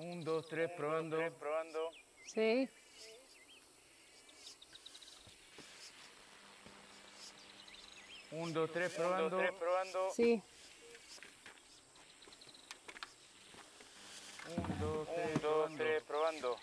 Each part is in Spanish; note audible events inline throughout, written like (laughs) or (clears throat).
Un, dos, tres, probando. probando. Sí. Un, dos, tres, probando. Un, dos, probando. Sí. Un, dos, tres, probando.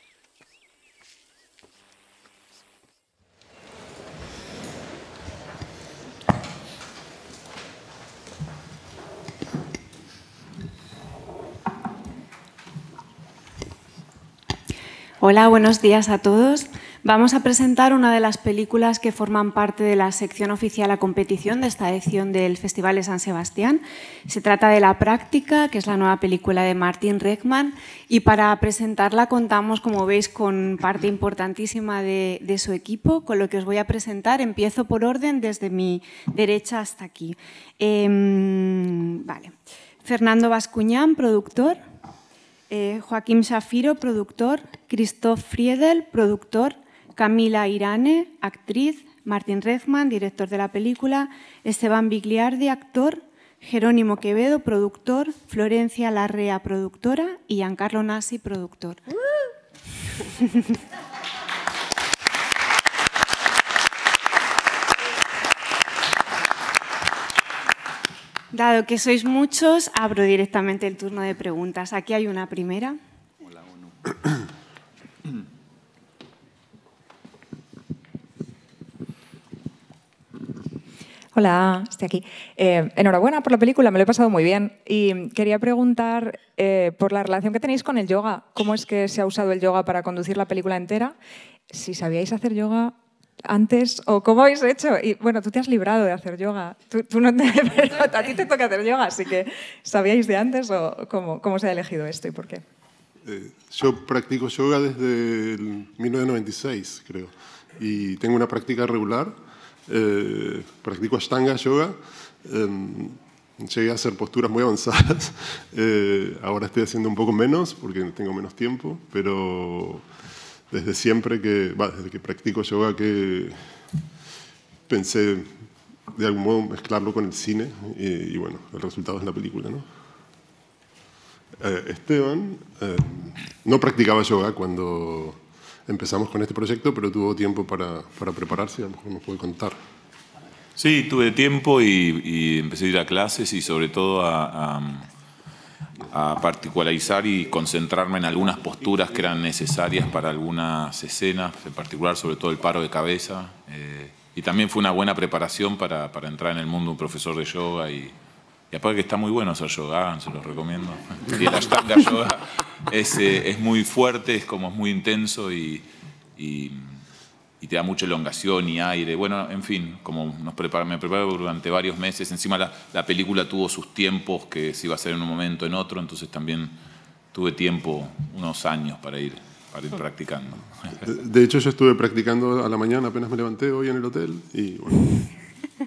Hola, buenos días a todos. Vamos a presentar una de las películas que forman parte de la sección oficial a competición de esta edición del Festival de San Sebastián. Se trata de La Práctica, que es la nueva película de Martin Reckman, y para presentarla contamos, como veis, con parte importantísima de, su equipo, con lo que os voy a presentar. Empiezo por orden desde mi derecha hasta aquí. Em, vale. Fernando Bascuñán, productor. Eh, Joaquín Safiro, productor, Christoph Friedel, productor, Camila Irane, actriz, Martín Rezman, director de la película, Esteban Bigliardi, actor, Jerónimo Quevedo, productor, Florencia Larrea, productora y Giancarlo Nasi, productor. (laughs) Dado que sois muchos, abro directamente el turno de preguntas. Aquí hay una primera. Hola, (coughs) Hola, estoy aquí. Eh, enhorabuena por la película, me lo he pasado muy bien. Y quería preguntar eh, por la relación que tenéis con el yoga. ¿Cómo es que se ha usado el yoga para conducir la película entera? Si sabíais hacer yoga antes o cómo habéis hecho. Y bueno, tú te has librado de hacer yoga. Tú, (laughs) a ti te toca hacer yoga, así que ¿sabíais de antes o cómo, se ha elegido esto y por qué? Eh, yo practico yoga desde el 1996, creo, y tengo una práctica regular. Eh, practico ashtanga yoga. Em, llegué a hacer posturas muy avanzadas. (laughs) Eh, ahora estoy haciendo un poco menos porque tengo menos tiempo, pero desde siempre que, desde que practico yoga, que pensé de algún modo mezclarlo con el cine y, bueno, el resultado es la película, ¿no? Eh, Esteban eh, no practicaba yoga cuando empezamos con este proyecto, pero tuvo tiempo para, para prepararse, a lo mejor nos puede contar. Sí, tuve tiempo y, empecé a ir a clases y sobre todo a a particularizar y concentrarme en algunas posturas que eran necesarias para algunas escenas, en particular sobre todo el paro de cabeza. Eh, y también fue una buena preparación para, para entrar en el mundo un profesor de yoga y, aparte que está muy bueno hacer yoga, ah, se los recomiendo. (laughs) Y el yoga es, eh, es muy fuerte, es como es muy intenso y y te da mucha elongación y aire. Bueno, en fin, como nos prepara, me preparo durante varios meses. Encima la, película tuvo sus tiempos, que se iba a hacer en un momento, en otro, entonces también tuve tiempo, unos años para ir, para ir practicando. De, hecho, yo estuve practicando a la mañana, apenas me levanté hoy en el hotel y bueno. (laughs)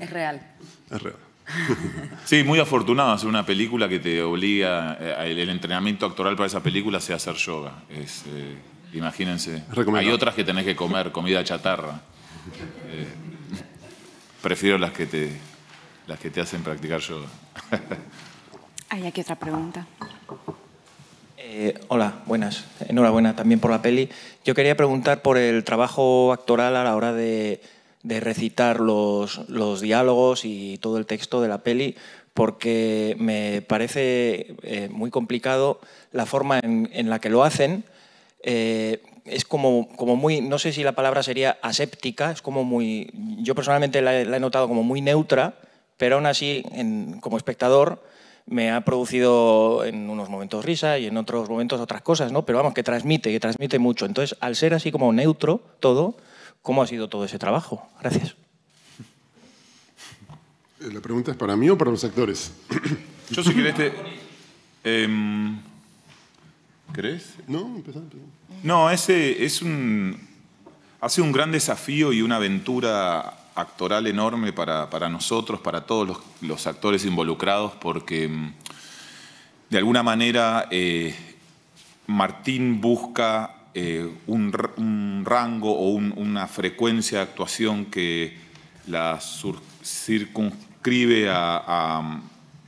Es real. Es real. (laughs) Sí, muy afortunado hacer una película que te obliga, eh, el, entrenamiento actoral para esa película sea hacer yoga. Es, eh, Imagínense. Hay otras que tenés que comer, comida chatarra. Eh, prefiero las que, te, las que te hacen practicar yoga. (laughs) Hay aquí otra pregunta. Eh, hola, buenas. Enhorabuena también por la peli. Yo quería preguntar por el trabajo actoral a la hora de, recitar los, diálogos y todo el texto de la peli, porque me parece eh, muy complicado la forma en, en la que lo hacen eh, es como, como muy, no sé si la palabra sería aséptica, es como muy, yo personalmente la, he, notado como muy neutra, pero aún así, como espectador, me ha producido en unos momentos risa y en otros momentos otras cosas, ¿no? Pero vamos, que transmite, que transmite mucho. Entonces, al ser así como neutro todo, ¿cómo ha sido todo ese trabajo? Gracias. Eh, ¿La pregunta es para mí o para los actores? Yo si que ¿Crees? No, No, ese es un. Ha sido un gran desafío y una aventura actoral enorme para, nosotros, para todos los, actores involucrados, porque mm, de alguna manera eh, Martín busca eh, un, rango o una frecuencia de actuación que la circunscribe a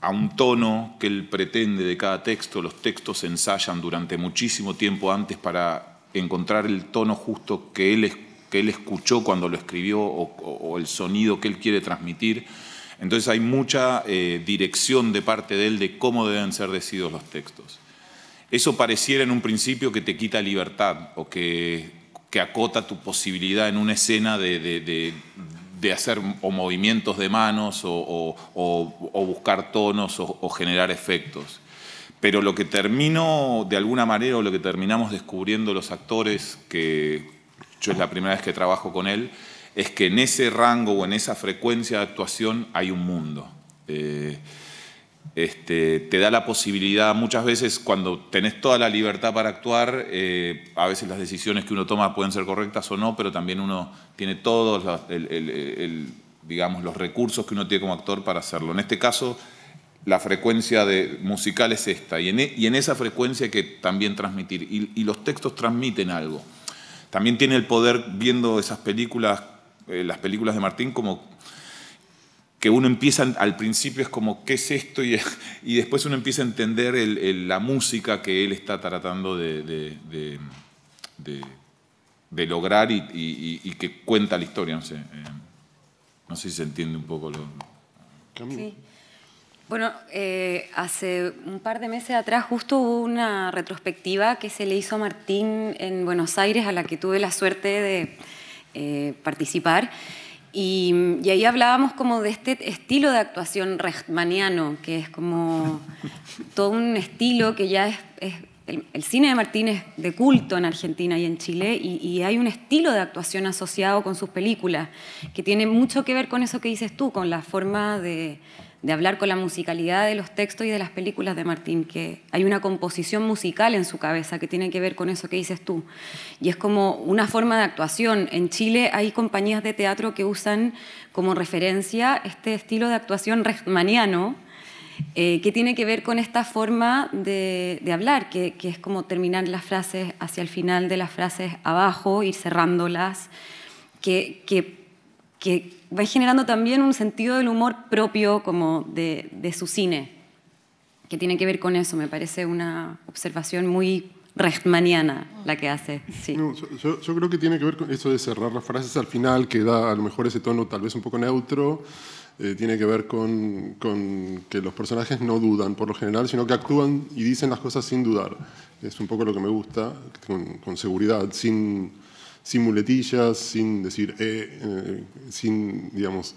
a un tono que él pretende de cada texto. Los textos se ensayan durante muchísimo tiempo antes para encontrar el tono justo que él, que él escuchó cuando lo escribió o, el sonido que él quiere transmitir. Entonces hay mucha eh, dirección de parte de él de cómo deben ser decididos los textos. Eso pareciera en un principio que te quita libertad o que, acota tu posibilidad en una escena de, de hacer o movimientos de manos o, buscar tonos o, generar efectos. Pero lo que termino de alguna manera o lo que terminamos descubriendo los actores, que yo es la primera vez que trabajo con él, es que en ese rango o en esa frecuencia de actuación hay un mundo. Eh, este, te da la posibilidad, muchas veces cuando tenés toda la libertad para actuar, eh, a veces las decisiones que uno toma pueden ser correctas o no, pero también uno tiene todos los, digamos, los recursos que uno tiene como actor para hacerlo. En este caso, la frecuencia de, musical es esta, y en, e, esa frecuencia hay que también transmitir, y, los textos transmiten algo. También tiene el poder, viendo esas películas, eh, las películas de Martín, como que uno empieza al principio es como, ¿qué es esto? Y, y después uno empieza a entender la música que él está tratando de, lograr y, que cuenta la historia. No sé, eh, no sé si se entiende un poco lo... Bueno, eh, hace un par de meses atrás justo hubo una retrospectiva que se le hizo a Martín en Buenos Aires, a la que tuve la suerte de eh, participar. Y, ahí hablábamos como de este estilo de actuación rechtmaniano, que es como todo un estilo que ya es, el, cine de Martínez de culto en Argentina y en Chile, y, hay un estilo de actuación asociado con sus películas, que tiene mucho que ver con eso que dices tú, con la forma de, de hablar con la musicalidad de los textos y de las películas de Martín, que hay una composición musical en su cabeza que tiene que ver con eso que dices tú. Y es como una forma de actuación. En Chile hay compañías de teatro que usan como referencia este estilo de actuación rechmaniano, eh, que tiene que ver con esta forma de, hablar, que, es como terminar las frases hacia el final de las frases abajo, ir cerrándolas, que que va generando también un sentido del humor propio como de, su cine, que tiene que ver con eso. Me parece una observación muy Rechtmaniana la que hace. Sí. yo, creo que tiene que ver con eso de cerrar las frases al final, que da a lo mejor ese tono tal vez un poco neutro. Eh, tiene que ver con, que los personajes no dudan por lo general, sino que actúan y dicen las cosas sin dudar. Es un poco lo que me gusta, con seguridad, sin, sin muletillas, sin decir, eh, eh sin, digamos,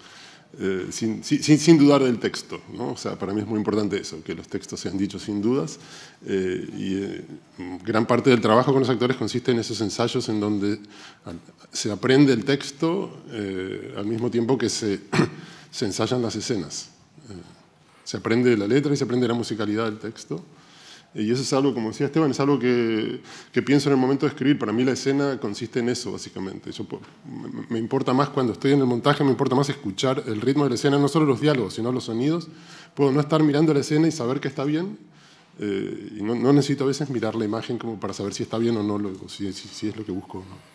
eh, sin, sin, dudar del texto. ¿no? O sea, para mí es muy importante eso, que los textos sean dichos sin dudas. Eh, y gran parte del trabajo con los actores consiste en esos ensayos en donde se aprende el texto al mismo tiempo que se (coughs) ensayan las escenas. se aprende la letra y se aprende la musicalidad del texto eh, y eso es algo, como decía Esteban, es algo que, que, pienso en el momento de escribir. Para mí la escena consiste en eso, básicamente. Yo, pues, me, importa más cuando estoy en el montaje, me importa más escuchar el ritmo de la escena, no solo los diálogos, sino los sonidos. Puedo no estar mirando la escena y saber que está bien. Eh, y no, necesito a veces mirar la imagen como para saber si está bien o no, si, si es lo que busco o no.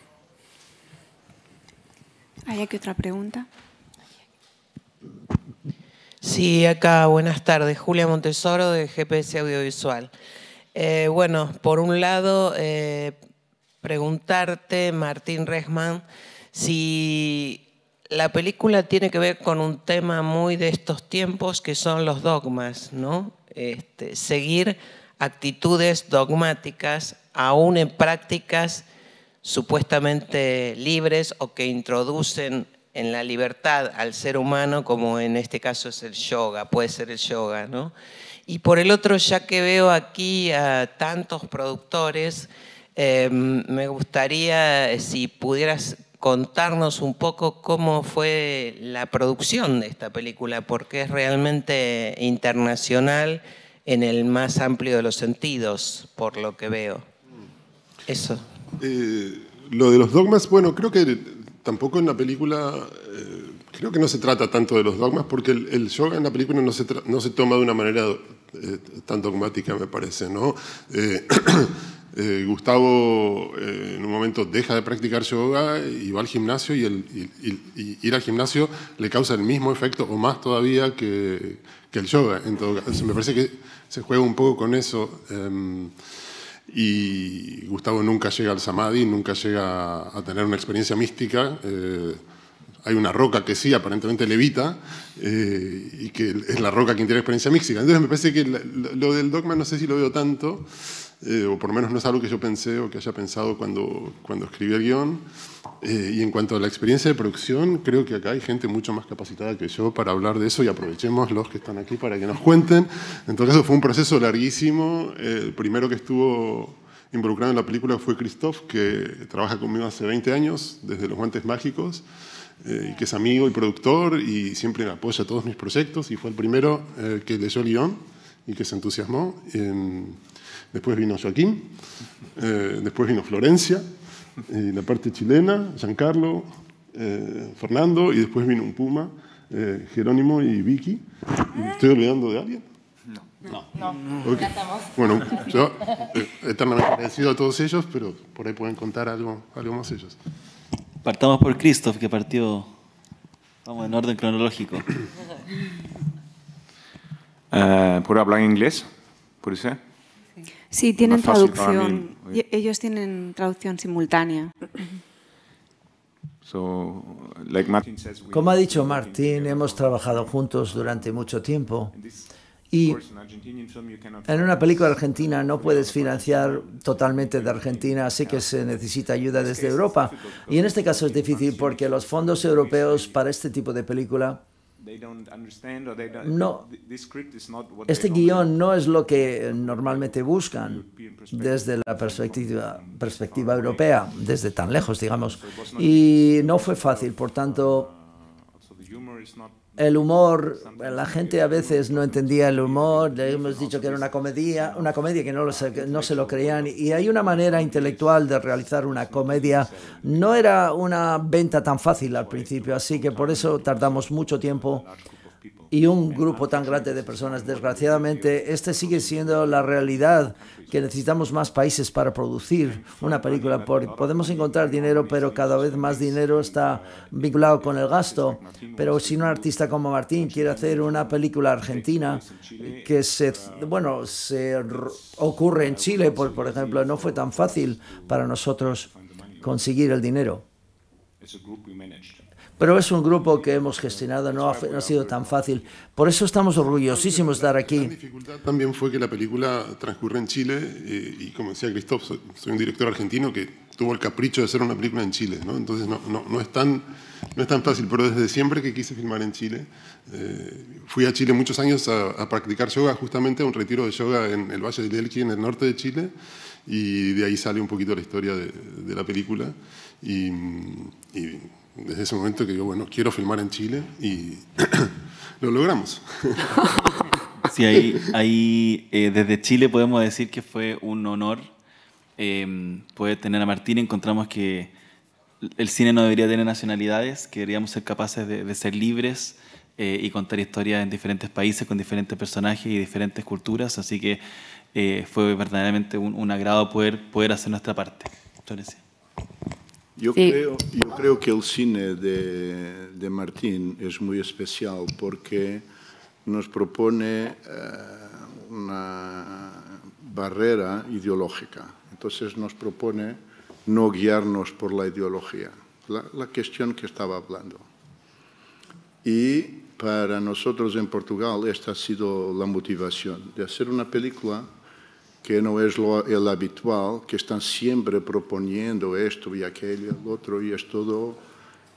¿Hay aquí otra pregunta? Sí, acá, buenas tardes. Julia Montesoro de GPS Audiovisual. Eh, bueno, por un lado, eh, preguntarte, Martín Resman, si la película tiene que ver con un tema muy de estos tiempos que son los dogmas, ¿no? Este, seguir actitudes dogmáticas, aún en prácticas supuestamente libres o que introducen en la libertad al ser humano, como en este caso es el yoga, puede ser el yoga, ¿no? Y por el otro, ya que veo aquí a tantos productores, em, me gustaría eh, si pudieras contarnos un poco cómo fue la producción de esta película, porque es realmente internacional en el más amplio de los sentidos, por lo que veo. Mm. Eso. Eh, lo de los dogmas, bueno, creo que tampoco en la película, eh, creo que no se trata tanto de los dogmas, porque el, yoga en la película no se, no se toma de una manera eh, tan dogmática, me parece, ¿no? Eh, (clears throat) Gustavo en un momento deja de practicar yoga y va al gimnasio y, el, ir al gimnasio le causa el mismo efecto o más todavía que, el yoga. Entonces, me parece que se juega un poco con eso. Em, y Gustavo nunca llega al samadhi, nunca llega a tener una experiencia mística. Eh, hay una roca que sí, aparentemente levita, eh, y que es la roca quien tiene experiencia mística. Entonces me parece que lo del dogma no sé si lo veo tanto, eh, o por lo menos no es algo que yo pensé o que haya pensado cuando, cuando escribí el guión. Eh, y en cuanto a la experiencia de producción, creo que acá hay gente mucho más capacitada que yo para hablar de eso y aprovechemos los que están aquí para que nos cuenten. En todo caso, fue un proceso larguísimo. El primero que estuvo involucrado en la película fue Christoph, que trabaja conmigo hace 20 años, desde Los Guantes Mágicos, eh, que es amigo y productor y siempre me apoya todos mis proyectos, y fue el primero eh, que leyó el y que se entusiasmó. después vino Joaquín, después vino Florencia, y la parte chilena, Giancarlo, eh, Fernando, y después vino un Puma, eh, Jerónimo y Vicky. ¿Estoy olvidando de alguien? No. no. Bueno, yo eh, eternamente agradecido a todos ellos, pero por ahí pueden contar algo, algo más ellos. Partamos por Christoph, que partió, vamos, en orden cronológico. Por eh, ¿Puedo hablar inglés? por ser? Sí, tienen traducción. Ellos tienen traducción simultánea. Como ha dicho Martín, hemos trabajado juntos durante mucho tiempo. Y en una película argentina no puedes financiar totalmente de Argentina, así que se necesita ayuda desde Europa. Y en este caso es difícil porque los fondos europeos para este tipo de película no, este guión no es lo que normalmente buscan desde la perspectiva, perspectiva europea, desde tan lejos, digamos. Y no fue fácil, por tanto, uh, el humor, la gente a veces no entendía el humor, le hemos dicho que era una comedia, una comedia que no, se, no se lo creían, y hay una manera intelectual de realizar una comedia. No era una venta tan fácil al principio, así que por eso tardamos mucho tiempo y un grupo tan grande de personas. Desgraciadamente, esta sigue siendo la realidad que necesitamos más países para producir una película. podemos encontrar dinero, pero cada vez más dinero está vinculado con el gasto. Pero si un artista como Martín quiere hacer una película argentina eh, que se, bueno, se ocurre en Chile, por, por ejemplo, no fue tan fácil para nosotros conseguir el dinero pero es un grupo que hemos gestionado, no ha, sido tan fácil. Por eso estamos orgullosísimos de estar aquí. La dificultad también fue que la película transcurre en Chile eh, y como decía Cristóbal, soy, un director argentino que tuvo el capricho de hacer una película en Chile, ¿no? entonces no, es tan, no es tan fácil, pero desde siempre que quise filmar en Chile, eh, fui a Chile muchos años a, practicar yoga, justamente a un retiro de yoga en el Valle del Elqui, en el norte de Chile, y de ahí sale un poquito la historia de, la película. y desde ese momento que yo, bueno, quiero filmar en Chile y (clears throat) lo logramos. sí, ahí, ahí eh, desde Chile podemos decir que fue un honor em, poder tener a Martín. Encontramos que el cine no debería tener nacionalidades, que deberíamos ser capaces de, ser libres eh, y contar historias en diferentes países, con diferentes personajes y diferentes culturas. Así que eh, fue verdaderamente un, agrado poder, poder hacer nuestra parte. Entonces, yo, creo, yo creo que el cine de, Martín es muy especial porque nos propone eh, una barrera ideológica. Entonces nos propone no guiarnos por la ideología, la, la cuestión que estaba hablando. Y para nosotros en Portugal esta ha sido la motivación de hacer una película que no es lo, el habitual, que están siempre proponiendo esto y aquello y otro, y es todo,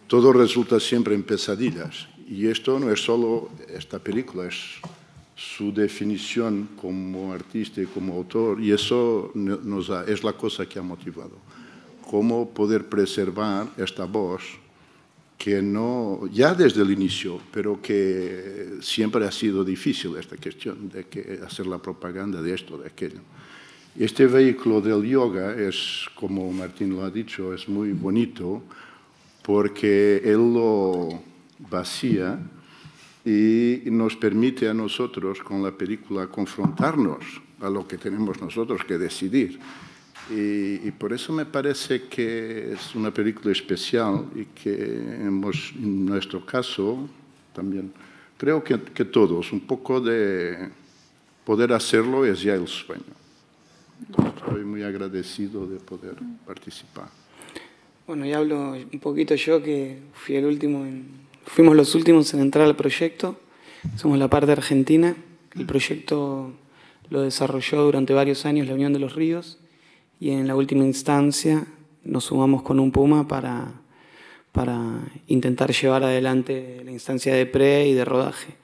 todo resulta siempre en pesadillas. Y esto no es solo esta película, es su definición como artista y como autor, y eso nos es la cosa que ha motivado. Cómo poder preservar esta voz que no, ya desde el inicio, pero que siempre ha sido difícil esta cuestión de hacer la propaganda de esto, de aquello. Este vehículo del yoga es, como Martín lo ha dicho, es muy bonito porque él lo vacía y nos permite a nosotros con la película confrontarnos a lo que tenemos nosotros que decidir y, por eso me parece que es una película especial y que hemos, en nuestro caso también, creo que, todos, un poco de poder hacerlo es ya el sueño. Estoy muy agradecido de poder participar. Bueno, ya hablo un poquito yo que fui el último fuimos los últimos en entrar al proyecto. Somos la parte argentina. El proyecto lo desarrolló durante varios años la Unión de los Ríos y en la última instancia nos sumamos con un Puma para, para intentar llevar adelante la instancia de pre y de rodaje.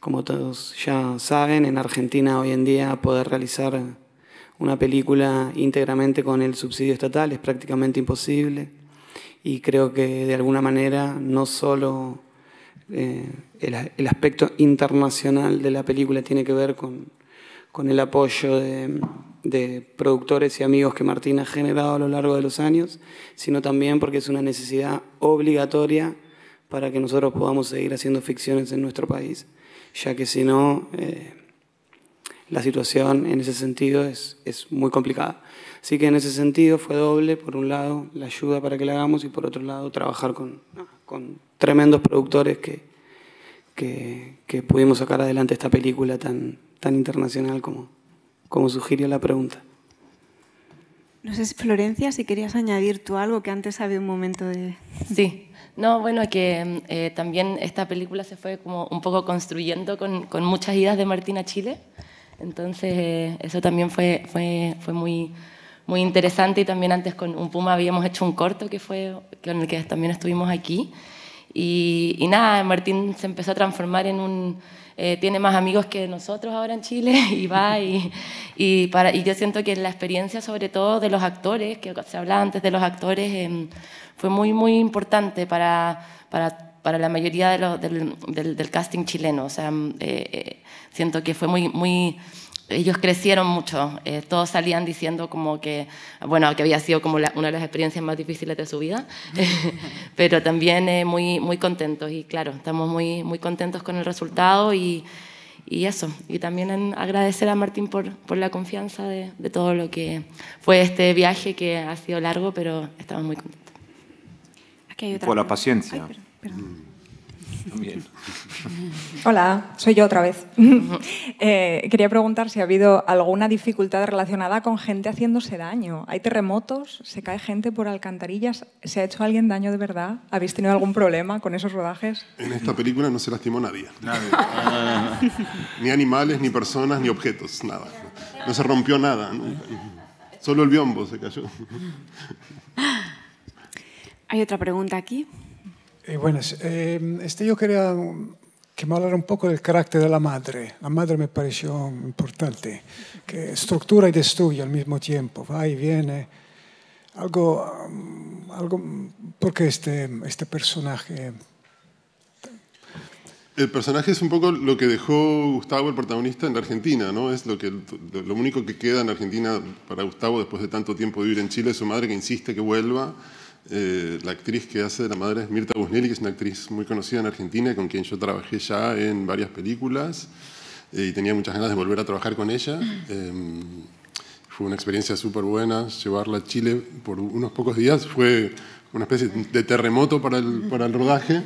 Como todos ya saben, en Argentina hoy en día poder realizar una película íntegramente con el subsidio estatal es prácticamente imposible y creo que de alguna manera no solo eh, el, el aspecto internacional de la película tiene que ver con, con el apoyo de, productores y amigos que Martín ha generado a lo largo de los años, sino también porque es una necesidad obligatoria para que nosotros podamos seguir haciendo ficciones en nuestro país, ya que si no, eh, la situación en ese sentido es, es, muy complicada. Así que en ese sentido fue doble, por un lado la ayuda para que la hagamos y por otro lado trabajar con, con tremendos productores que, que, que pudimos sacar adelante esta película tan, tan internacional como, como sugirió la pregunta. No sé, si Florencia, si querías añadir tú algo que antes había un momento de... Sí, no, bueno, que eh, también esta película se fue como un poco construyendo con, con muchas ideas de Martina Chile, entonces eh, eso también fue, fue, fue muy, muy interesante y también antes con Un Puma habíamos hecho un corto que fue con el que también estuvimos aquí y, nada, Martín se empezó a transformar en un... Eh, tiene más amigos que nosotros ahora en Chile (laughs) y va y, yo siento que la experiencia sobre todo de los actores, que se hablaba antes de los actores, em, fue muy, muy importante para, para, la mayoría de del, casting chileno. O sea, em, eh, eh, siento que fue muy... muy ellos crecieron mucho, eh, todos salían diciendo como que, bueno, que había sido como una de las experiencias más difíciles de su vida, (laughs) pero también eh, muy, muy contentos y claro, estamos muy, muy contentos con el resultado y, eso, y también en agradecer a Martín por, por la confianza de, de, todo lo que fue este viaje que ha sido largo, pero estamos muy contentos. Por la paciencia. Mm. También. Hola, soy yo otra vez. (laughs) Eh, quería preguntar si ha habido alguna dificultad relacionada con gente haciéndose daño. ¿Hay terremotos? ¿Se cae gente por alcantarillas? ¿Se ha hecho alguien daño de verdad? ¿Habéis tenido algún problema con esos rodajes? En esta película no se lastimó nadie. (laughs) ni animales, ni personas, ni objetos, nada. No se rompió nada. Solo el biombo se cayó. Hay otra pregunta aquí. Eh, buenas. Eh, este, yo quería que me hablara un poco del carácter de la madre. La madre me pareció importante, que estructura y destruye al mismo tiempo, va y viene. Algo, um, algo ¿por qué este, este personaje? El personaje es un poco lo que dejó Gustavo, el protagonista, en la Argentina, ¿no? Es lo, que, lo único que queda en la Argentina para Gustavo después de tanto tiempo de vivir en Chile, es su madre que insiste que vuelva eh, la actriz que hace de la madre es Mirta Busnelli, que es una actriz muy conocida en Argentina, con quien yo trabajé ya en varias películas eh, y tenía muchas ganas de volver a trabajar con ella. (clears throat) Em, fue una experiencia súper buena llevarla a Chile por unos pocos días. Fue una especie de terremoto para el, para el rodaje,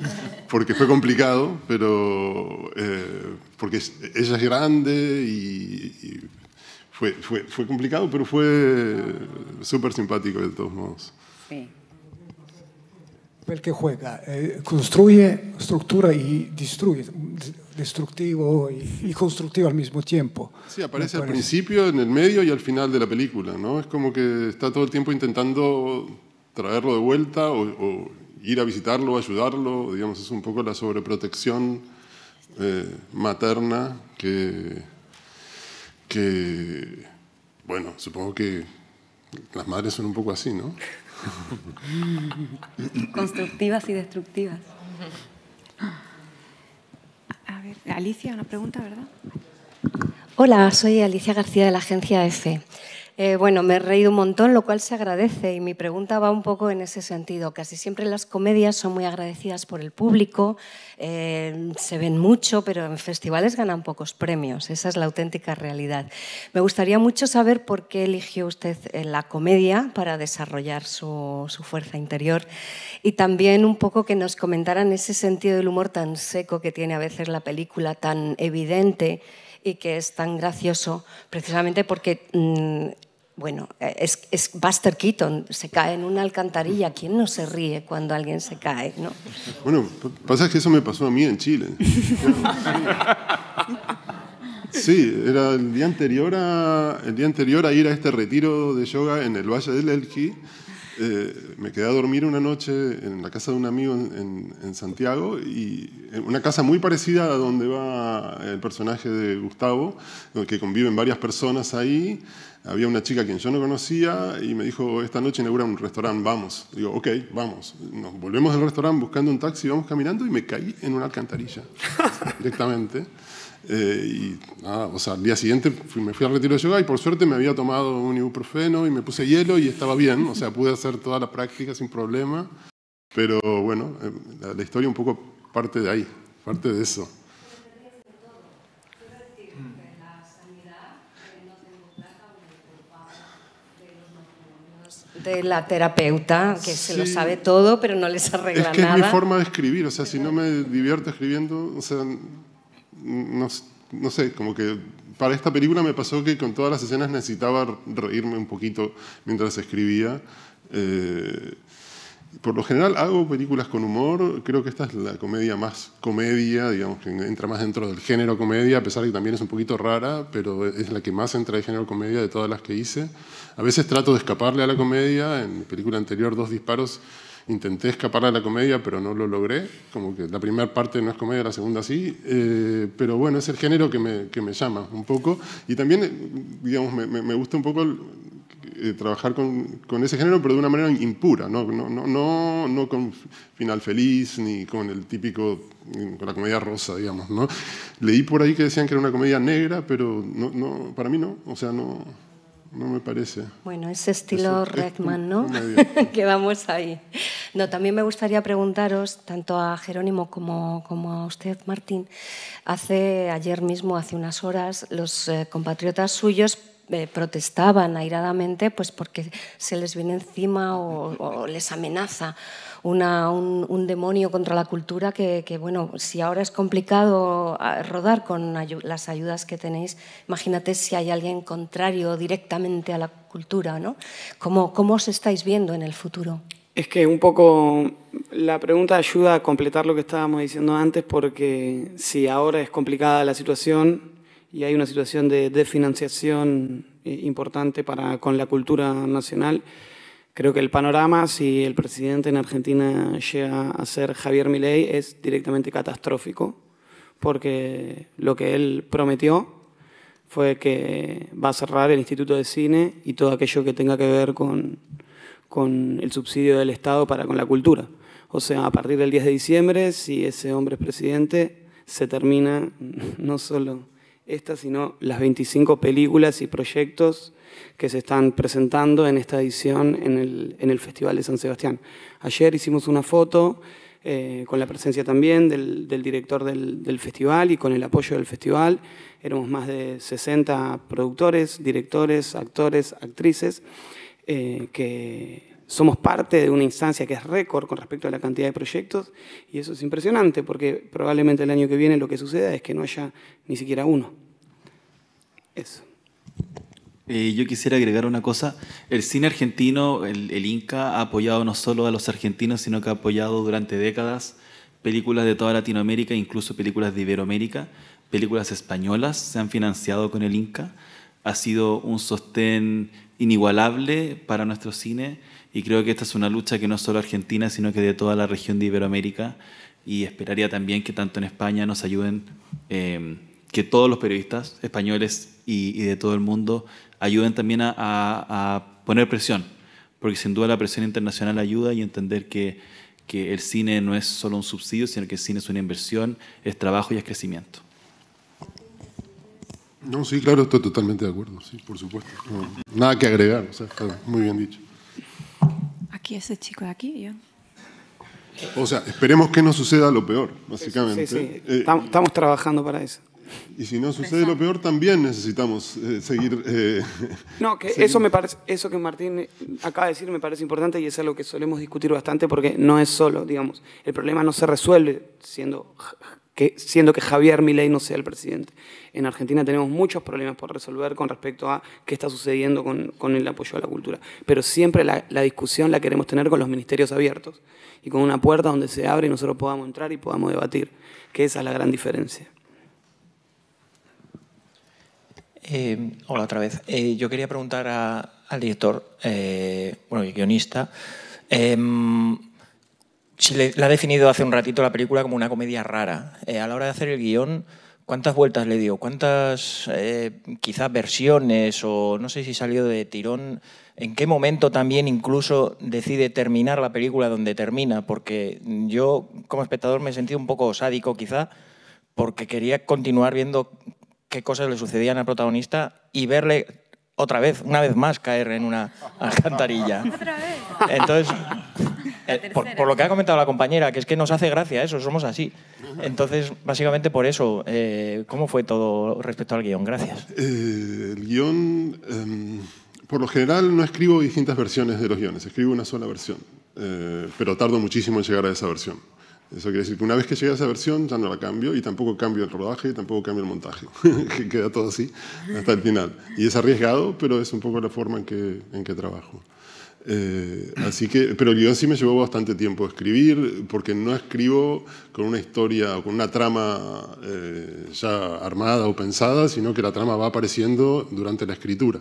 porque fue complicado, pero eh, porque ella es grande y, fue, fue, fue complicado, pero fue súper simpático de todos modos. Sí papel que juega. Eh, construye, estructura y destruye. Destructivo y, constructivo al mismo tiempo. Sí, aparece al principio, en el medio y al final de la película, ¿no? Es como que está todo el tiempo intentando traerlo de vuelta o, ir a visitarlo, ayudarlo. Digamos, es un poco la sobreprotección eh, materna que, que, bueno, supongo que las madres son un poco así, ¿no? (laughs) Constructivas y destructivas. A ver, Alicia, una pregunta, ¿verdad? Hola, soy Alicia García de la agencia EFE. Eh, bueno, me he reído un montón, lo cual se agradece y mi pregunta va un poco en ese sentido. Casi siempre las comedias son muy agradecidas por el público, eh, se ven mucho, pero en festivales ganan pocos premios. Esa es la auténtica realidad. Me gustaría mucho saber por qué eligió usted eh, la comedia para desarrollar su, fuerza interior y también un poco que nos comentaran ese sentido del humor tan seco que tiene a veces la película, tan evidente y que es tan gracioso, precisamente porque mm, bueno, eh, es, es, Buster Keaton, se cae en una alcantarilla. ¿Quién no se ríe cuando alguien se cae? No? Bueno, pasa que eso me pasó a mí en Chile. (laughs) Sí, era el día anterior a, el día anterior a ir a este retiro de yoga en el Valle del Elqui eh, me quedé a dormir una noche en la casa de un amigo en, Santiago, y eh, una casa muy parecida a donde va el personaje de Gustavo, eh, que conviven varias personas ahí. Había una chica a quien yo no conocía y me dijo, esta noche inaugura un restaurante, vamos. Digo, ok, vamos. Nos volvemos del restaurante buscando un taxi, vamos caminando y me caí en una alcantarilla (laughs) directamente. Eh, y nada, o sea, al día siguiente me fui al retiro de yoga y por suerte me había tomado un ibuprofeno y me puse hielo y estaba bien, o sea, pude hacer toda la práctica sin problema, pero bueno, eh, la, historia un poco parte de ahí, parte de eso. de la terapeuta, que se lo sabe todo, pero no les arregla nada. Es que es mi forma de escribir, o sea, si no me divierto escribiendo, o sea, no, sé, como que para esta película me pasó que con todas las escenas necesitaba reírme un poquito mientras escribía. Eh, por lo general hago películas con humor, creo que esta es la comedia más comedia, digamos que entra más dentro del género comedia, a pesar de que también es un poquito rara, pero es la que más entra el género comedia de todas las que hice. A veces trato de escaparle a la comedia, en la película anterior Dos disparos intenté escapar de la comedia, pero no lo logré. Como que la primera parte no es comedia, la segunda sí. Eh, pero bueno, es el género que me, que me, llama un poco. Y también, eh, digamos, me, me gusta un poco eh, trabajar con, con, ese género, pero de una manera impura, ¿no? No, no, no, no con final feliz ni con el típico, mm, con la comedia rosa, digamos. ¿no? Leí por ahí que decían que era una comedia negra, pero no, no, para mí no. O sea, no no me parece. Bueno, ese estilo Redman, ¿no? (laughs) Quedamos ahí. No, también me gustaría preguntaros, tanto a Jerónimo como, como a usted, Martín, hace ayer mismo, hace unas horas, los eh, compatriotas suyos eh, protestaban airadamente pues porque se les viene encima o les amenaza un, demonio contra la cultura que, bueno, si ahora es complicado ah, rodar con las ayudas que tenéis, imagínate si hay alguien contrario directamente a la cultura, ¿no? ¿Cómo, cómo os estáis viendo en el futuro? Es que un poco la pregunta ayuda a completar lo que estábamos diciendo antes, porque si ahora es complicada la situación y hay una situación de desfinanciación eh, importante con la cultura nacional, Creo que el panorama, si el presidente en Argentina llega a ser Javier Milei, es directamente catastrófico, porque lo que él prometió fue que va a cerrar el Instituto de Cine y todo aquello que tenga que ver con, con el subsidio del Estado para con la cultura. O sea, a partir del 10 de diciembre, si ese hombre es presidente, se termina (laughs) no solo esta, sino las 25 películas y proyectos que se están presentando en esta edición en el, en el Festival de San Sebastián. Ayer hicimos una foto eh, con la presencia también del, del director del, del, festival y con el apoyo del festival. Éramos más de 60 productores, directores, actores, actrices, eh, que somos parte de una instancia que es récord con respecto a la cantidad de proyectos y eso es impresionante porque probablemente el año que viene lo que suceda es que no haya ni siquiera uno. Eso. Eh, yo quisiera agregar una cosa. El cine argentino, el, Inca, ha apoyado no solo a los argentinos, sino que ha apoyado durante décadas películas de toda Latinoamérica, incluso películas de Iberoamérica, películas españolas se han financiado con el Inca. Ha sido un sostén inigualable para nuestro cine y creo que esta es una lucha que no solo argentina, sino que de toda la región de Iberoamérica y esperaría también que tanto en España nos ayuden, eh, que todos los periodistas españoles y de todo el mundo ayuden también a, poner presión, porque sin duda la presión internacional ayuda y entender que, el cine no es solo un subsidio, sino que el cine es una inversión, es trabajo y es crecimiento. No, sí, claro, estoy totalmente de acuerdo, sí, por supuesto. nada que agregar, o sea, está muy bien dicho. Aquí ese chico de aquí, yo. O sea, esperemos que no suceda lo peor, básicamente. Sí, eh, sí, estamos, trabajando para eso. Y si no sucede lo peor, también necesitamos eh, seguir... Eh, (laughs) no, que (laughs) eso, me parece, eso que Martín acaba de decir me parece importante y es algo que solemos discutir bastante porque no es solo, digamos, el problema no se resuelve siendo que, siendo que Javier Milei no sea el presidente. En Argentina tenemos muchos problemas por resolver con respecto a qué está sucediendo con, el apoyo a la cultura. Pero siempre la, la, discusión la queremos tener con los ministerios abiertos y con una puerta donde se abre y nosotros podamos entrar y podamos debatir, que esa es la gran diferencia. Em, hola otra vez. Eh, yo quería preguntar al director, eh, bueno, guionista, em, si le, ha definido hace un ratito la película como una comedia rara. Eh, a la hora de hacer el guión, ¿cuántas vueltas le dio? ¿Cuántas quizás versiones o no sé si salió de tirón? ¿En qué momento también incluso decide terminar la película donde termina? Porque yo como espectador me he sentido un poco sádico quizá porque quería continuar viendo qué cosas le sucedían al protagonista y verle otra vez, una vez más, caer en una alcantarilla. (laughs) ¿Otra vez? Entonces, eh, por, lo que ha comentado la compañera, que es que nos hace gracia eso, somos así. Entonces, básicamente por eso, eh, ¿cómo fue todo respecto al guión? Gracias. Eh, el guión, em, por lo general no escribo distintas versiones de los guiones, escribo una sola versión, pero tardo muchísimo en llegar a esa versión. Eso quiere decir que una vez que llega esa versión ya no la cambio y tampoco cambio el rodaje y tampoco cambio el montaje, (laughs) que queda todo así hasta el final. Y es arriesgado, pero es un poco la forma en que, en que trabajo. Eh, así que, pero el guión sí me llevó bastante tiempo escribir, porque no escribo con una historia o con una trama eh, ya armada o pensada, sino que la trama va apareciendo durante la escritura.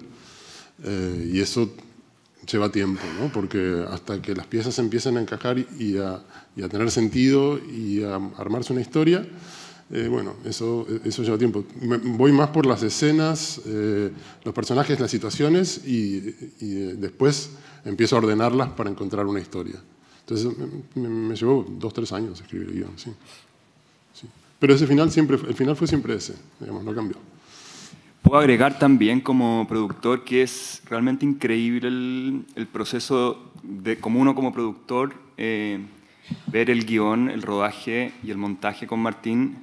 Eh, y eso lleva tiempo, ¿no? porque hasta que las piezas empiezan a encajar y a, tener sentido y a armarse una historia, eh, bueno, eso, eso lleva tiempo. voy más por las escenas, eh, los personajes, las situaciones y, eh, después empiezo a ordenarlas para encontrar una historia. Entonces me, llevó dos, tres años escribir el guión, sí. Pero ese final, siempre, el final fue siempre ese, digamos, no cambió puedo agregar también como productor que es realmente increíble el, proceso de como uno como productor eh, ver el guión, el rodaje y el montaje con Martín,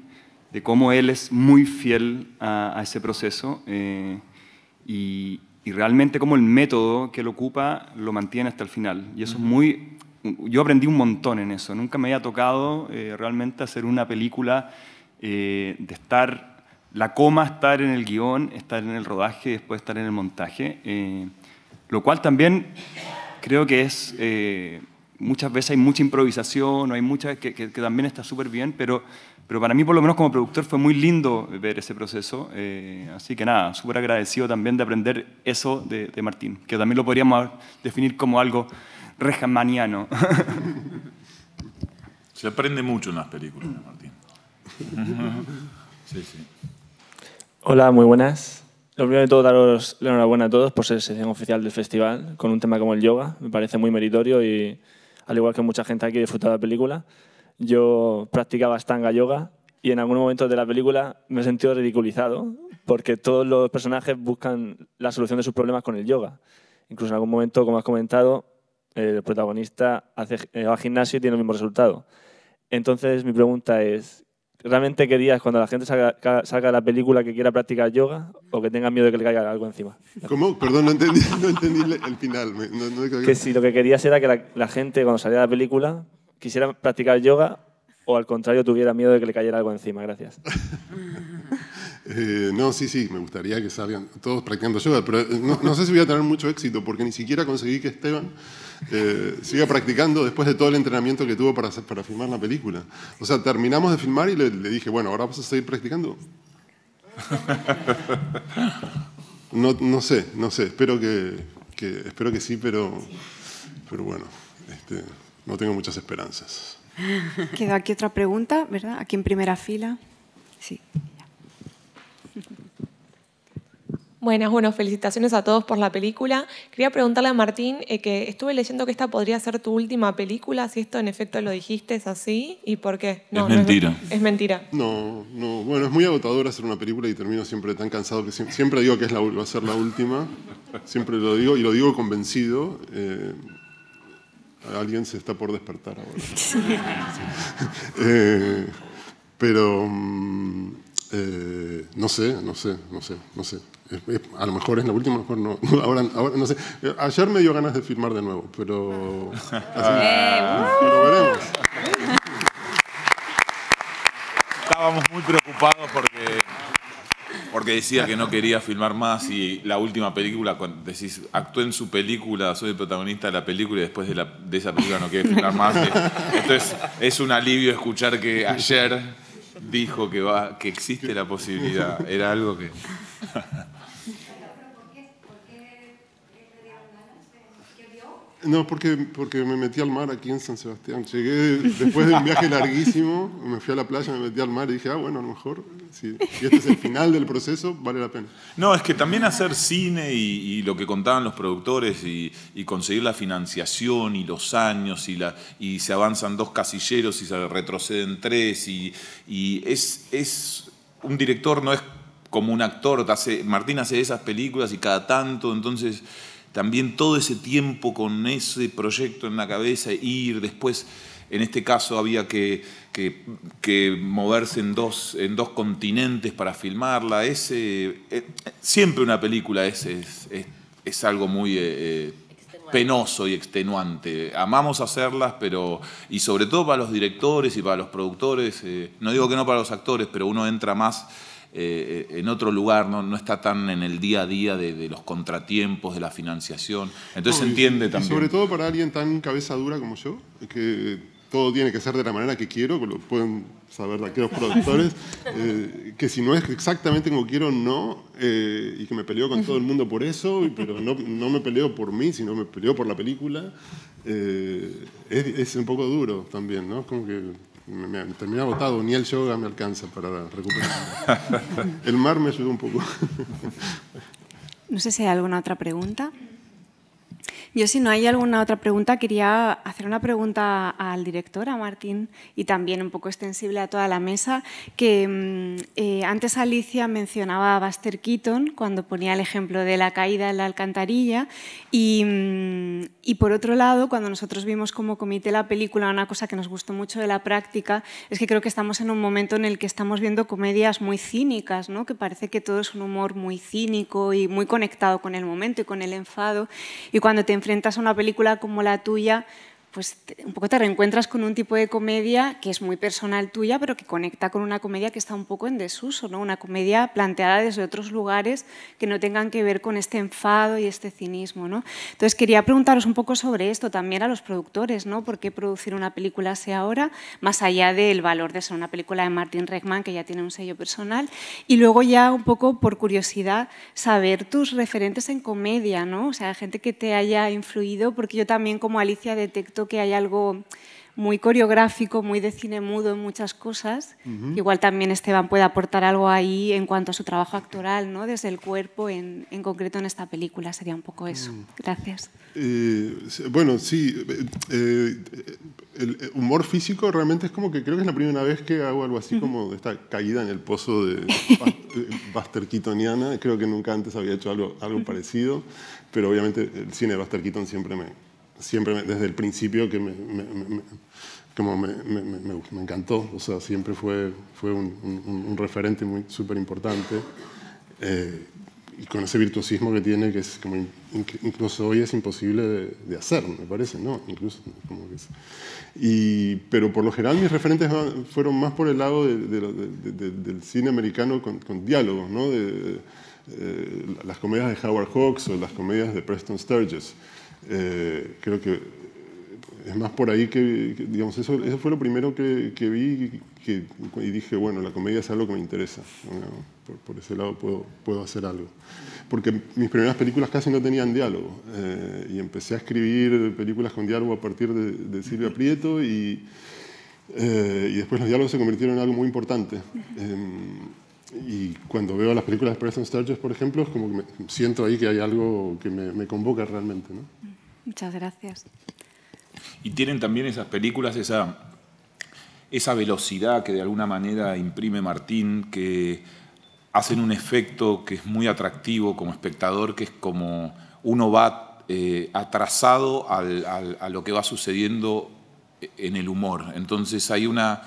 de cómo él es muy fiel a, ese proceso eh, y, realmente como el método que él ocupa lo mantiene hasta el final. Y eso es muy... Yo aprendí un montón en eso. Nunca me había tocado eh, realmente hacer una película de estar la coma, estar en el guión, estar en el rodaje, después estar en el montaje, eh, lo cual también creo que es, eh, muchas veces hay mucha improvisación, hay muchas que, también está súper bien, pero, pero para mí por lo menos como productor fue muy lindo ver ese proceso, eh, así que nada, súper agradecido también de aprender eso de, de, Martín, que también lo podríamos definir como algo rejamaniano. Se aprende mucho en las películas, Martín. (laughs) Sí, sí. Hola, muy buenas. Lo primero de todo, daros la enhorabuena a todos por ser sesión oficial del festival con un tema como el yoga. Me parece muy meritorio y, al igual que mucha gente aquí, disfrutado de la película. Yo practicaba Stanga Yoga y en algún momento de la película me he sentido ridiculizado porque todos los personajes buscan la solución de sus problemas con el yoga. Incluso en algún momento, como has comentado, el protagonista hace, eh, va al gimnasio y tiene el mismo resultado. Entonces, mi pregunta es, realmente querías cuando la gente salga, de la película que quiera practicar yoga o que tenga miedo de que le caiga algo encima? ¿Cómo? Perdón, no entendí, (laughs) el final. que si lo que querías era que la, gente cuando saliera de la película quisiera practicar yoga o al contrario tuviera miedo de que le cayera algo encima. Gracias. (laughs) Eh, no, sí, sí, me gustaría que salgan todos practicando yoga, pero eh, no sé si voy a tener mucho éxito porque ni siquiera conseguí que Esteban eh, siga practicando después de todo el entrenamiento que tuvo para, para filmar la película. O sea, terminamos de filmar y le, dije, bueno, ahora vas a seguir practicando. (laughs) No, no, sé, no sé, espero que, espero que sí, pero, pero bueno, este, no tengo muchas esperanzas. Queda aquí otra pregunta, ¿verdad? Aquí en primera fila. Sí. Buenas, bueno, felicitaciones a todos por la película. Quería preguntarle a Martín eh, que estuve leyendo que esta podría ser tu última película, si esto en efecto lo dijiste, es así, y por qué. No, es mentira. es, mentira. No, no, bueno, es muy agotador hacer una película y termino siempre tan cansado que siempre, digo que es la, va a ser la última, siempre lo digo y lo digo convencido. Eh, alguien se está por despertar ahora. (laughs) Eh, pero... Mm, eh, no sé, no sé, no sé, no sé. A lo mejor es la última, a lo mejor no. (laughs) Ahora, no sé. Ayer me dio ganas de filmar de nuevo, pero. (laughs) Eh, lo uh. veremos. Estábamos muy preocupados porque, porque decía que no quería filmar más y la última película, cuando decís, actué en su película, soy el protagonista de la película y después de, la, de esa película no quiere filmar más. (laughs) Entonces es un alivio escuchar que ayer dijo que, va, que existe la posibilidad. Era algo que... No, porque, porque me metí al mar aquí en San Sebastián. Llegué después de un viaje larguísimo, me fui a la playa, me metí al mar y dije, ah, bueno, a lo mejor si, este es el final del proceso, vale la pena. No, es que también hacer cine y, lo que contaban los productores y, conseguir la financiación y los años y, la, y se avanzan dos casilleros y se retroceden tres y, es, es un director, no es como un actor. Martín hace esas películas y cada tanto, entonces también todo ese tiempo con ese proyecto en la cabeza, ir después, en este caso había que, moverse en dos, continentes para filmarla, ese, eh, siempre una película es, algo muy... Eh, penoso y extenuante. Amamos hacerlas, pero. y sobre todo para los directores y para los productores. Eh, no digo que no para los actores, pero uno entra más eh, en otro lugar, ¿no? está tan en el día a día de, los contratiempos, de la financiación. Entonces se entiende también. sobre todo para alguien tan cabeza dura como yo, que todo tiene que ser de la manera que quiero, lo pueden saber de productores, (laughs) eh, que si no es exactamente como quiero, no, eh, y que me peleo con todo el mundo por eso, pero no, me peleo por mí, sino me peleo por la película, es, es, un poco duro también, ¿no? Como que me, terminé agotado, ni el yoga me alcanza para recuperar. (laughs) el mar me ayudó un poco. no sé si hay alguna otra pregunta. Yo si no hay alguna otra pregunta, quería hacer una pregunta al director, a Martín, y también un poco extensible a toda la mesa, que mm, eh, antes Alicia mencionaba a Buster Keaton cuando ponía el ejemplo de la caída en la alcantarilla mm, y, por otro lado, cuando nosotros vimos como comité la película, una cosa que nos gustó mucho de la práctica es que creo que estamos en un momento en el que estamos viendo comedias muy cínicas, ¿no? que parece que todo es un humor muy cínico y muy conectado con el momento y con el enfado. Y cuando te enfrentas a una película como la tuya pues un poco te reencuentras con un tipo de comedia que es muy personal tuya, pero que conecta con una comedia que está un poco en desuso, ¿no? Una comedia planteada desde otros lugares que no tengan que ver con este enfado y este cinismo, ¿no? Entonces quería preguntaros un poco sobre esto también a los productores, ¿no? ¿Por qué producir una película así ahora, más allá del valor de ser una película de Martin Reckman, que ya tiene un sello personal? Y luego ya un poco por curiosidad saber tus referentes en comedia, ¿no? O sea, gente que te haya influido, porque yo también como Alicia detecto que hay algo muy coreográfico, muy de cine mudo en muchas cosas. Igual también Esteban puede aportar algo ahí en cuanto a su trabajo actoral, ¿no? desde el cuerpo, en, concreto en esta película. Sería un poco mm. eso. Gracias. Eh, bueno, sí. Eh, eh, el humor físico realmente es como que creo que es la primera vez que hago algo así como esta caída en el pozo de (laughs) Buster Keatoniana. Creo que nunca antes había hecho algo, algo parecido, pero obviamente el cine de Buster Keaton siempre me, siempre desde el principio que me, me, encantó, o sea, siempre fue, fue un, un, un referente súper importante. Eh, y con ese virtuosismo que tiene, que es como incluso hoy es imposible de, hacer, me parece, ¿no? Incluso, Y, pero por lo general mis referentes fueron más por el lado del cine americano con, diálogos, ¿no? De, eh, las comedias de Howard Hawks o las comedias de Preston Sturges. Eh, creo que es más por ahí que, digamos, eso, eso fue lo primero que, vi y dije, bueno, la comedia es algo que me interesa. Por, ese lado puedo, puedo hacer algo. Porque mis primeras películas casi no tenían diálogo. Eh, y empecé a escribir películas con diálogo a partir de, Silvia Prieto y, eh, y después los diálogos se convirtieron en algo muy importante. Em, y cuando veo las películas de Preston Sturges, por ejemplo, es como que siento ahí que hay algo que me, me convoca realmente. ¿no? Muchas gracias. Y tienen también esas películas esa, esa velocidad que de alguna manera imprime Martín, que hacen un efecto que es muy atractivo como espectador, que es como uno va eh, atrasado a lo que va sucediendo e-, en el humor. Entonces hay una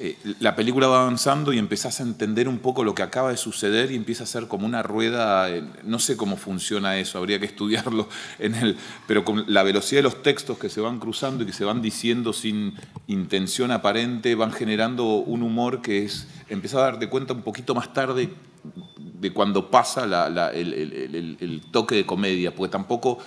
eh, la película va avanzando y empezás a entender un poco lo que acaba de suceder y empieza a ser como una rueda, no sé cómo funciona eso, habría que (laughs) estudiarlo en el, pero con la velocidad de los textos que se van cruzando y que se van diciendo sin intención aparente, van generando un humor que es, empezás a darte cuenta un poquito más tarde de cuando pasa el, el toque de comedia, porque tampoco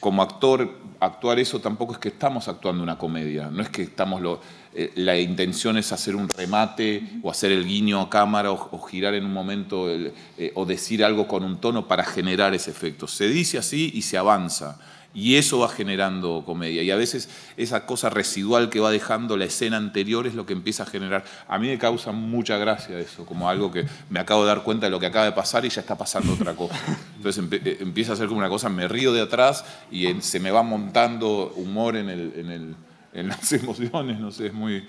como actor, actuar eso tampoco es que estamos actuando una comedia, no es que estamos eh, la intención es hacer un remate o hacer el guiño a cámara o, girar en un momento eh, o decir algo con un tono para generar ese efecto. Se dice así y se avanza. Y eso va generando comedia. Y a veces esa cosa residual que va dejando la escena anterior es lo que empieza a generar. A mí me causa mucha gracia eso, como algo que me acabo de dar cuenta de lo que acaba de pasar y ya está pasando otra cosa. Entonces eh, empieza a ser como una cosa, me río de atrás y se me va montando humor en, las (laughs) emociones. No sé, es, muy,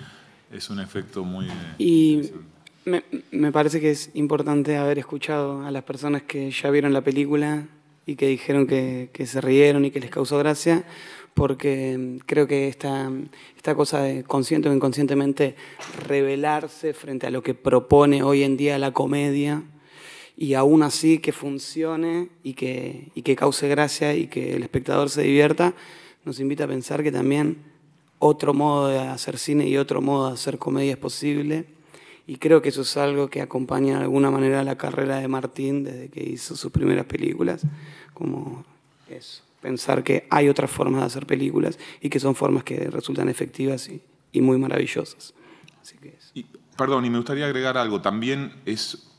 es un efecto muy... Eh, y me, me parece que es importante haber escuchado a las personas que ya vieron la película y que dijeron que, se rieron y que les causó gracia, porque creo que esta, esta cosa de consciente o inconscientemente revelarse frente a lo que propone hoy en día la comedia y aún así que funcione y que, y que cause gracia y que el espectador se divierta, nos invita a pensar que también otro modo de hacer cine y otro modo de hacer comedia es posible. Y creo que eso es algo que acompaña de alguna manera la carrera de Martín desde que hizo sus primeras películas como eso, pensar que hay otras formas de hacer películas y que son formas que resultan efectivas y, muy maravillosas. perdón, y me gustaría agregar algo, también es,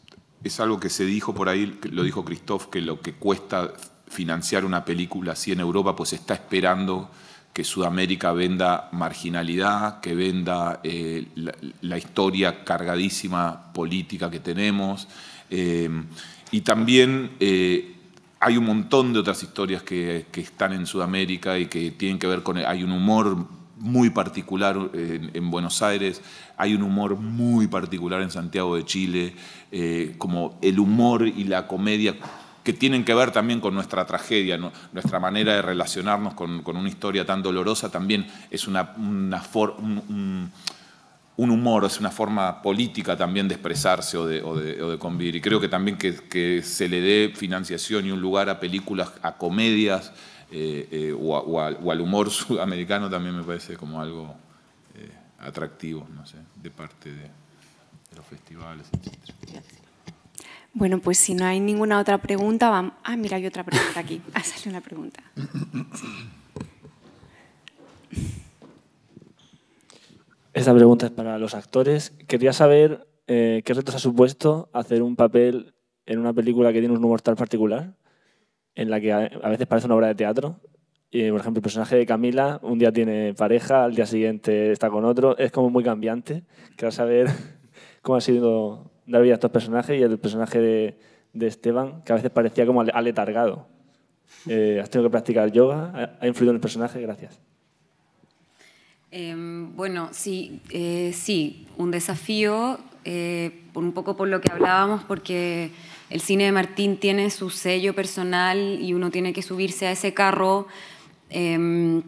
es algo que se dijo por ahí, lo dijo Christoph, que lo que cuesta financiar una película así en Europa, pues está esperando que Sudamérica venda marginalidad, que venda eh, la, historia cargadísima política que tenemos. Eh, y también eh, hay un montón de otras historias que, están en Sudamérica y que tienen que ver con... Hay un humor muy particular en, Buenos Aires, hay un humor muy particular en Santiago de Chile, eh, como el humor y la comedia que tienen que ver también con nuestra tragedia, nuestra manera de relacionarnos con, una historia tan dolorosa, también es una, una un humor, es una forma política también de expresarse o de, convivir. Y creo que también que, se le dé financiación y un lugar a películas, a comedias eh, eh, o, al humor (laughs) sudamericano también me parece como algo eh, atractivo, no sé, de parte de, los festivales, etc. Bueno, pues si no hay ninguna otra pregunta, vamos... Ah, mira, hay otra pregunta aquí. (laughs) Ah, sale una pregunta. Esta pregunta es para los actores. Quería saber eh, qué retos ha supuesto hacer un papel en una película que tiene un humor tan particular, en la que a veces parece una obra de teatro. Y, por ejemplo, el personaje de Camila un día tiene pareja, al día siguiente está con otro. Es como muy cambiante. Quería saber (laughs) cómo ha sido dar vida a estos personajes y el personaje de, Esteban, que a veces parecía como aletargado. Eh, ¿Has tenido que practicar yoga? ¿Ha influido en el personaje? Gracias. Em, bueno, sí, eh, sí, un desafío, eh, un poco por lo que hablábamos, porque el cine de Martín tiene su sello personal y uno tiene que subirse a ese carro. Em,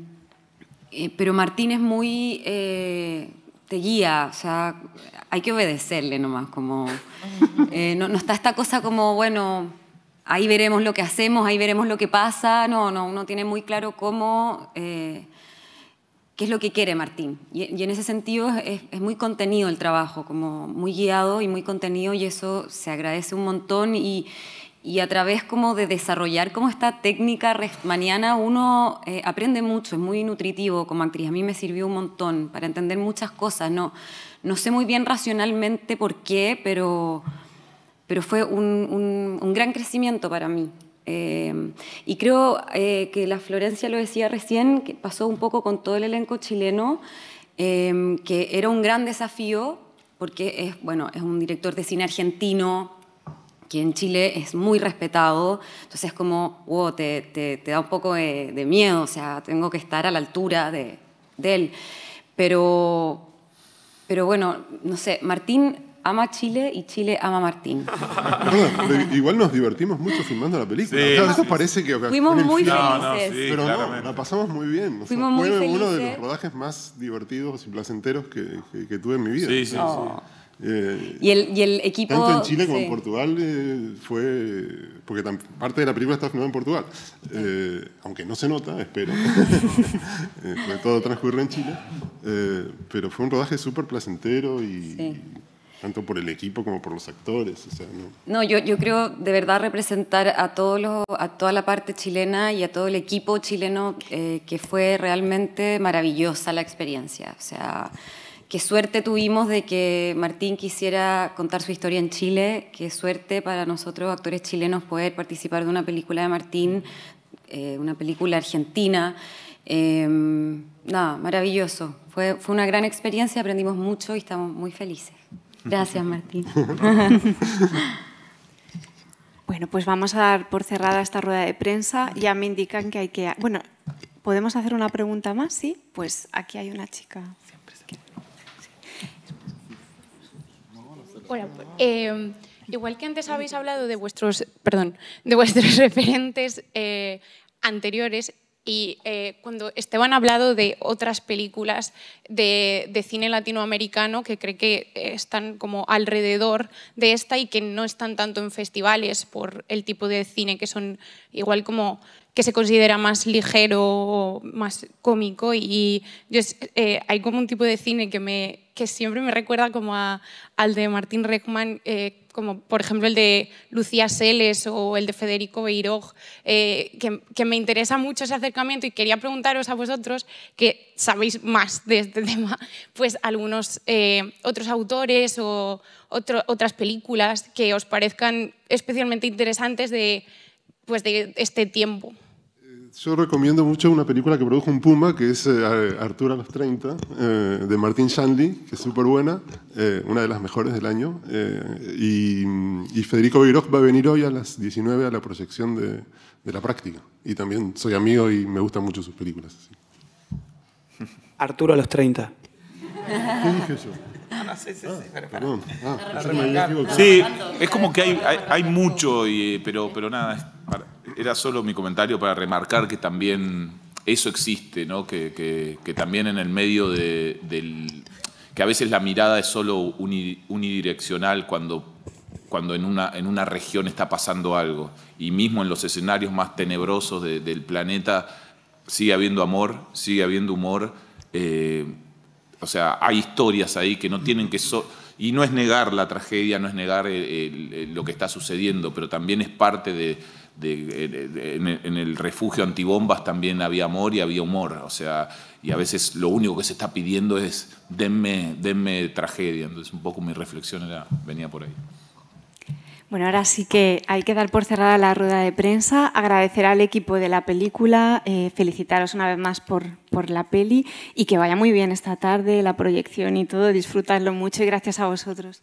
eh, pero Martín es muy... te guía, o sea, hay que obedecerle nomás, como... (laughs) No, está esta cosa como, bueno, ahí veremos lo que hacemos, ahí veremos lo que pasa. No, no, uno tiene muy claro cómo qué es lo que quiere Martín. Y, en ese sentido es, muy contenido el trabajo, como muy guiado y muy contenido y eso se agradece un montón y, a través como de desarrollar como esta técnica mañana uno eh, aprende mucho, es muy nutritivo como actriz. A mí me sirvió un montón para entender muchas cosas. No, sé muy bien racionalmente por qué, pero pero fue un, gran crecimiento para mí. Eh, y creo eh, que la Florencia lo decía recién, que pasó un poco con todo el elenco chileno, eh, que era un gran desafío, porque es, bueno, es un director de cine argentino, que en Chile es muy respetado, entonces es como, wow, te, da un poco de, miedo, o sea, tengo que estar a la altura de, de él. Pero, pero bueno, no sé, Martín ama Chile y Chile ama Martín. igual nos divertimos mucho filmando la película. eso parece que... Fuimos muy felices. pero no, la pasamos muy bien. fue uno de los rodajes más divertidos y placenteros que, tuve en mi vida. Sí, sí, sí. Oh. Eh, y, el, equipo... Tanto en Chile como en Portugal eh, fue... Porque parte de la película está filmada en Portugal. Eh, aunque no se nota, espero. (laughs) todo transcurre en Chile. pero fue un rodaje súper placentero y tanto por el equipo como por los actores. ¿no? yo, creo de verdad representar a, toda la parte chilena y a todo el equipo chileno eh, que fue realmente maravillosa la experiencia. O sea, qué suerte tuvimos de que Martín quisiera contar su historia en Chile, qué suerte para nosotros actores chilenos poder participar de una película de Martín, eh, una película argentina. Em, nada, maravilloso. fue una gran experiencia, aprendimos mucho y estamos muy felices. Gracias, Martín. (laughs) bueno, pues vamos a dar por cerrada esta rueda de prensa. Ya me indican que hay que... Bueno, ¿podemos hacer una pregunta más? Sí, pues aquí hay una chica. Hola, pues, em, igual que antes habéis hablado de vuestros, perdón, de vuestros (laughs) referentes eh, anteriores, y eh, cuando Esteban ha hablado de otras películas de, de, cine latinoamericano que cree que eh, están como alrededor de esta y que no están tanto en festivales por el tipo de cine que son igual como que se considera más ligero, o más cómico. Y eh, hay como un tipo de cine que, que siempre me recuerda como al de Martín Reckman, eh, como por ejemplo el de Lucía Seles o el de Federico Beirog, eh, que, me interesa mucho ese acercamiento y quería preguntaros a vosotros, que sabéis más de este (laughs) tema, pues algunos otros autores o otras películas que os parezcan especialmente interesantes de pues de este tiempo. Yo recomiendo mucho una película que produjo un puma, que es eh, Arturo a los 30, eh, de Martín Shandy, que es súper buena, eh, una de las mejores del año. Y, Federico Viroc va a venir hoy a las 19 a la proyección de, La Práctica. Y también soy amigo y me gustan mucho sus películas. Arturo a los 30. ¿Qué dije yo? Ah, no, sí, sí, sí, ah, ah, sí, es como que hay, mucho, pero, pero nada, era solo mi comentario para remarcar que también eso existe, ¿no? que, también en el medio de, del... que a veces la mirada es solo unidireccional cuando, cuando en, una, en una región está pasando algo. Y mismo en los escenarios más tenebrosos del planeta sigue habiendo amor, sigue habiendo humor. Eh, o sea, hay historias ahí que no tienen que... y no es negar la tragedia, no es negar lo que está sucediendo, pero también es parte de eh, en, el refugio antibombas también había amor y había humor, o sea, y a veces lo único que se está pidiendo es denme, tragedia, entonces un poco mi reflexión venía por ahí. Bueno, ahora sí que hay que dar por cerrada la rueda de prensa, agradecer al equipo de la película, eh, felicitaros una vez más por, por la peli y que vaya muy bien esta tarde, la proyección y todo, disfrutadlo mucho y gracias a vosotros.